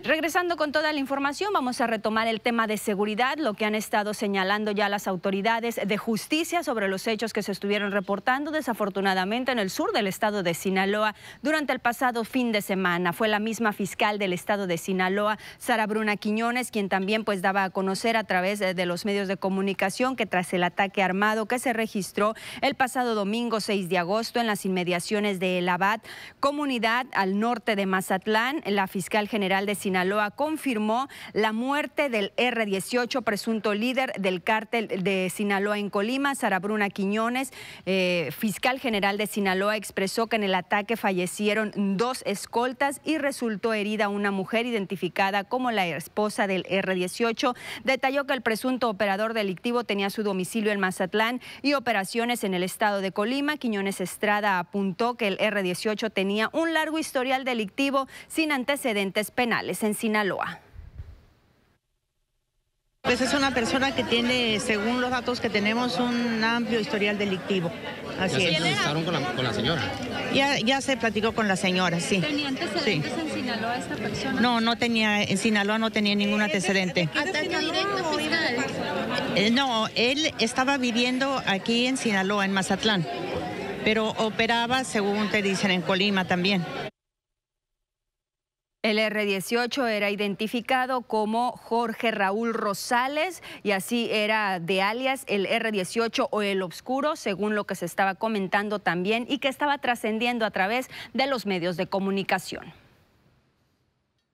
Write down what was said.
Regresando con toda la información, vamos a retomar el tema de seguridad, lo que han estado señalando ya las autoridades de justicia sobre los hechos que se estuvieron reportando desafortunadamente en el sur del estado de Sinaloa durante el pasado fin de semana. Fue la misma fiscal del estado de Sinaloa, Sara Bruna Quiñones, quien también pues daba a conocer a través de los medios de comunicación que tras el ataque armado que se registró el pasado domingo 6 de agosto en las inmediaciones de El Abad, comunidad al norte de Mazatlán, la fiscal general de Sinaloa confirmó la muerte del R18, presunto líder del cártel de Sinaloa en Colima. Sara Bruna Quiñones, eh, fiscal general de Sinaloa, expresó que en el ataque fallecieron dos escoltas y resultó herida una mujer identificada como la esposa del R18. Detalló que el presunto operador delictivo tenía su domicilio en Mazatlán y operaciones en el estado de Colima. Quiñones Estrada apuntó que el R18 tenía un largo historial delictivo sin antecedentes penales en Sinaloa. Pues es una persona que tiene, según los datos que tenemos, un amplio historial delictivo. Así ¿Ya se con la, señora? Ya, se platicó con la señora, sí. ¿Tenía antecedentes en Sinaloa esta persona? No, no tenía, en Sinaloa no tenía ningún antecedente. directo fiscal? Eh, no, él estaba viviendo aquí en Sinaloa, en Mazatlán, pero operaba, según te dicen, en Colima también. El R-18 era identificado como Jorge Raúl Rosales y así era de alias el R-18 o el Obscuro, según lo que se estaba comentando también y que estaba trascendiendo a través de los medios de comunicación.